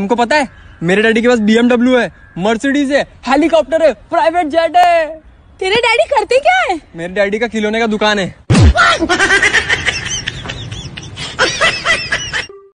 तुमको पता है मेरे डैडी के पास बीएमडब्ल्यू है मर्सिडीज है हेलीकॉप्टर है प्राइवेट जेट है तेरे डैडी करते क्या है मेरे डैडी का खिलौने का दुकान है